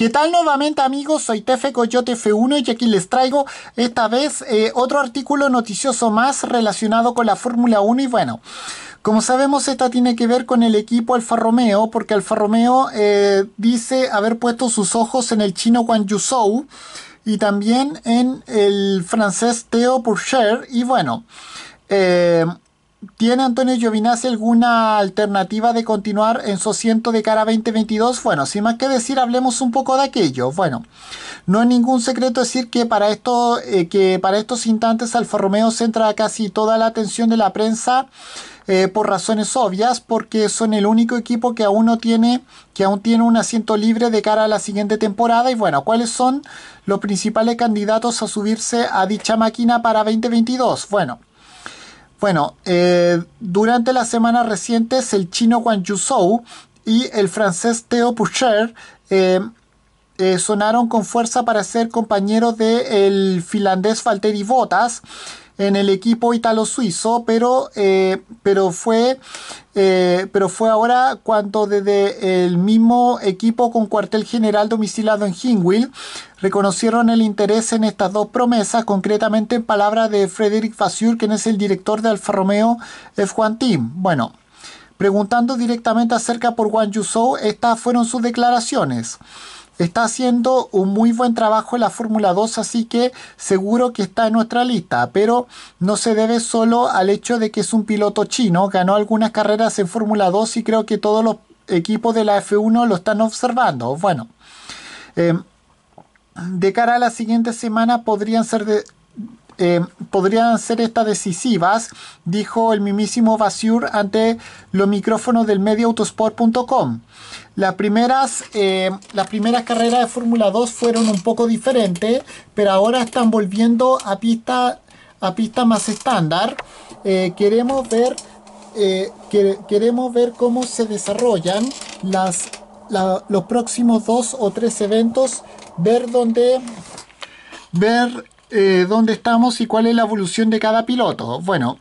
¿Qué tal nuevamente amigos? Soy Tefe Coyote F1 y aquí les traigo esta vez eh, otro artículo noticioso más relacionado con la Fórmula 1 y bueno, como sabemos esta tiene que ver con el equipo Alfa Romeo porque Alfa Romeo eh, dice haber puesto sus ojos en el chino juan Yuzhou y también en el francés Theo Pourchaire y bueno... Eh, ¿Tiene Antonio Giovinazzi alguna alternativa de continuar en su asiento de cara a 2022? Bueno, sin más que decir, hablemos un poco de aquello. Bueno, no es ningún secreto decir que para, esto, eh, que para estos instantes Alfa Romeo centra casi toda la atención de la prensa eh, por razones obvias, porque son el único equipo que aún no tiene, que aún tiene un asiento libre de cara a la siguiente temporada. Y bueno, ¿cuáles son los principales candidatos a subirse a dicha máquina para 2022? Bueno. Bueno, eh, durante las semanas recientes el chino Wang Yuzhou y el francés Theo Pucher eh, eh, sonaron con fuerza para ser compañeros del finlandés Falteri Botas en el equipo italo-suizo, pero, eh, pero, fue, eh, pero fue ahora cuando desde el mismo equipo con cuartel general domiciliado en Hingwil reconocieron el interés en estas dos promesas, concretamente en palabras de Frederick Fasur, quien es el director de Alfa Romeo F1 Team. Bueno, preguntando directamente acerca por Juan Yusou estas fueron sus declaraciones está haciendo un muy buen trabajo en la Fórmula 2, así que seguro que está en nuestra lista, pero no se debe solo al hecho de que es un piloto chino, ganó algunas carreras en Fórmula 2 y creo que todos los equipos de la F1 lo están observando. Bueno, eh, de cara a la siguiente semana podrían ser de Em, podrían ser estas decisivas, dijo el mismísimo Basur ante los micrófonos del medio autosport.com. Las primeras, em, las primeras carreras de Fórmula 2 fueron un poco diferentes, pero ahora están volviendo a pista, a pista más estándar. Eh, queremos, ver, eh, que, queremos ver cómo se desarrollan los próximos dos o tres eventos, ver dónde ver eh, dónde estamos y cuál es la evolución de cada piloto. Bueno,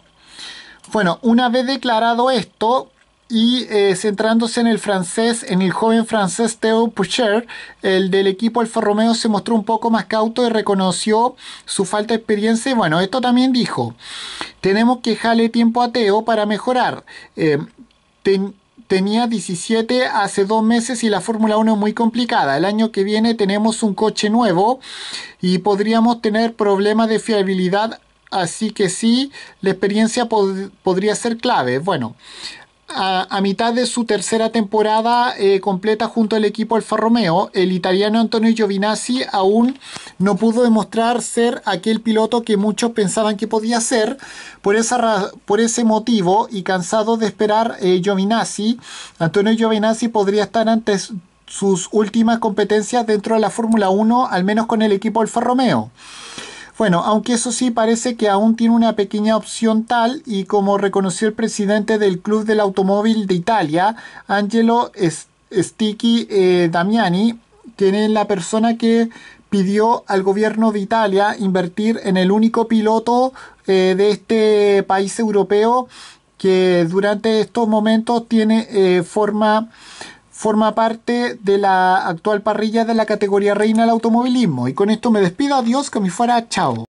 bueno una vez declarado esto y eh, centrándose en el francés, en el joven francés Theo Pucher, el del equipo Alfa Romeo se mostró un poco más cauto y reconoció su falta de experiencia. Y bueno, esto también dijo, tenemos que dejarle tiempo a Theo para mejorar. Eh, tenía 17 hace dos meses y la Fórmula 1 es muy complicada. El año que viene tenemos un coche nuevo y podríamos tener problemas de fiabilidad. Así que sí, la experiencia podría ser clave. Bueno, a, mitad de su tercera temporada eh, completa junto al equipo Alfa Romeo, el italiano Antonio Giovinazzi aún no pudo demostrar ser aquel piloto que muchos pensaban que podía ser. Por, esa, por ese motivo y cansado de esperar eh, Giovinazzi, Antonio Giovinazzi podría estar antes sus últimas competencias dentro de la Fórmula 1, al menos con el equipo Alfa Romeo. Bueno, aunque eso sí parece que aún tiene una pequeña opción tal y como reconoció el presidente del Club del Automóvil de Italia, Angelo Sticchi eh, Damiani, quien es la persona que pidió al gobierno de Italia invertir en el único piloto eh, de este país europeo que durante estos momentos tiene eh, forma forma parte de la actual parrilla de la categoría reina del automovilismo. Y con esto me despido, adiós, que me fuera, chao.